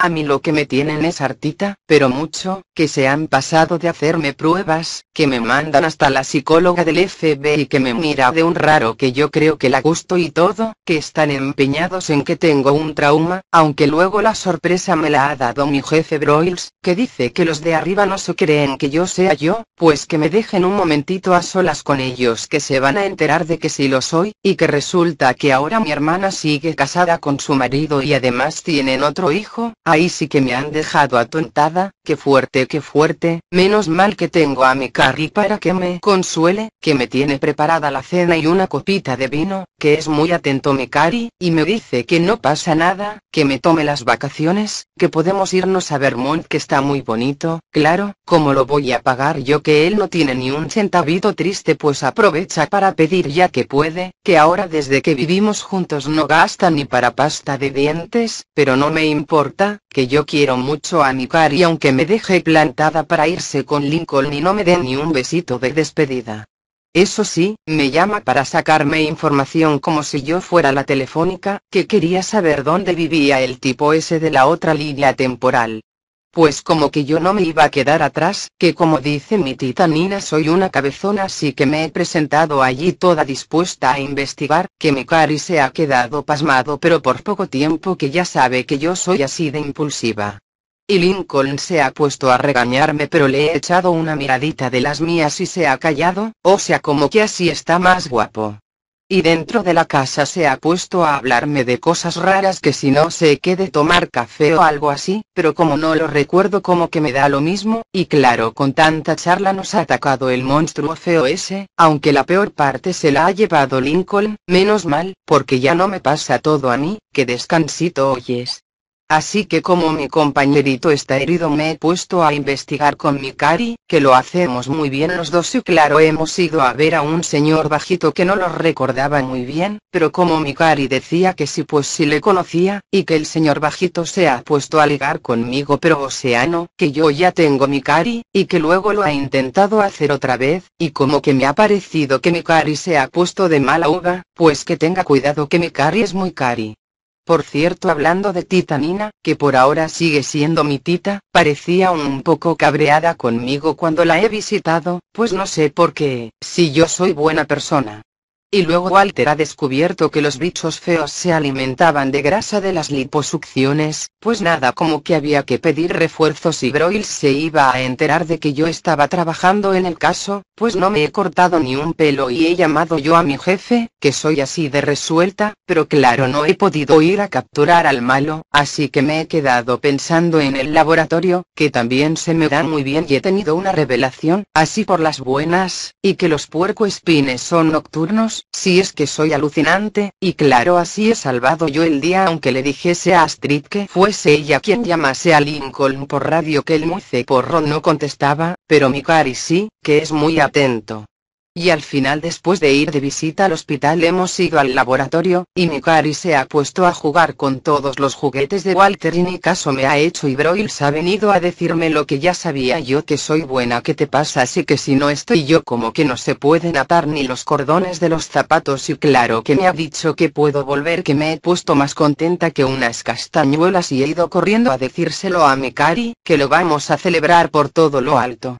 A mí lo que me tienen es hartita, pero mucho, que se han pasado de hacerme pruebas, que me mandan hasta la psicóloga del FB y que me mira de un raro que yo creo que la gusto y todo, que están empeñados en que tengo un trauma, aunque luego la sorpresa me la ha dado mi jefe Broils, que dice que los de arriba no se creen que yo sea yo, pues que me dejen un momentito a solas con ellos que se van a enterar de que sí lo soy, y que resulta que ahora mi hermana sigue casada con su marido y además tienen otro hijo, Ahí sí que me han dejado atontada, qué fuerte, qué fuerte, menos mal que tengo a mi para que me consuele, que me tiene preparada la cena y una copita de vino, que es muy atento mi y me dice que no pasa nada, que me tome las vacaciones, que podemos irnos a Vermont que está muy bonito, claro, como lo voy a pagar yo que él no tiene ni un centavito triste pues aprovecha para pedir ya que puede, que ahora desde que vivimos juntos no gasta ni para pasta de dientes, pero no me importa, que yo quiero mucho a mi cari aunque me deje plantada para irse con Lincoln y no me dé ni un besito de despedida, eso sí, me llama para sacarme información como si yo fuera la telefónica, que quería saber dónde vivía el tipo ese de la otra línea temporal. Pues como que yo no me iba a quedar atrás, que como dice mi titanina Nina soy una cabezona así que me he presentado allí toda dispuesta a investigar, que mi cari se ha quedado pasmado pero por poco tiempo que ya sabe que yo soy así de impulsiva. Y Lincoln se ha puesto a regañarme pero le he echado una miradita de las mías y se ha callado, o sea como que así está más guapo. Y dentro de la casa se ha puesto a hablarme de cosas raras que si no sé qué de tomar café o algo así, pero como no lo recuerdo como que me da lo mismo, y claro con tanta charla nos ha atacado el monstruo feo ese, aunque la peor parte se la ha llevado Lincoln, menos mal, porque ya no me pasa todo a mí, que descansito oyes. Así que como mi compañerito está herido me he puesto a investigar con mi Cari, que lo hacemos muy bien los dos y claro hemos ido a ver a un señor bajito que no lo recordaba muy bien, pero como mi Cari decía que sí pues sí le conocía, y que el señor bajito se ha puesto a ligar conmigo pero o oh, sea no, que yo ya tengo mi Cari, y que luego lo ha intentado hacer otra vez, y como que me ha parecido que mi Cari se ha puesto de mala uva, pues que tenga cuidado que mi Cari es muy Cari. Por cierto, hablando de titanina, que por ahora sigue siendo mi tita, parecía un poco cabreada conmigo cuando la he visitado, pues no sé por qué, si yo soy buena persona. Y luego Walter ha descubierto que los bichos feos se alimentaban de grasa de las liposucciones, pues nada como que había que pedir refuerzos y Broil se iba a enterar de que yo estaba trabajando en el caso, pues no me he cortado ni un pelo y he llamado yo a mi jefe, que soy así de resuelta, pero claro no he podido ir a capturar al malo, así que me he quedado pensando en el laboratorio, que también se me da muy bien y he tenido una revelación, así por las buenas, y que los puercoespines son nocturnos si es que soy alucinante, y claro así he salvado yo el día aunque le dijese a Astrid que fuese ella quien llamase a Lincoln por radio que el muy ceporro no contestaba, pero mi cari sí, que es muy atento, y al final después de ir de visita al hospital hemos ido al laboratorio, y Mikari se ha puesto a jugar con todos los juguetes de Walter y ni caso me ha hecho y Broils ha venido a decirme lo que ya sabía yo que soy buena que te pasa así que si no estoy yo como que no se pueden atar ni los cordones de los zapatos y claro que me ha dicho que puedo volver que me he puesto más contenta que unas castañuelas y he ido corriendo a decírselo a Mikari, que lo vamos a celebrar por todo lo alto.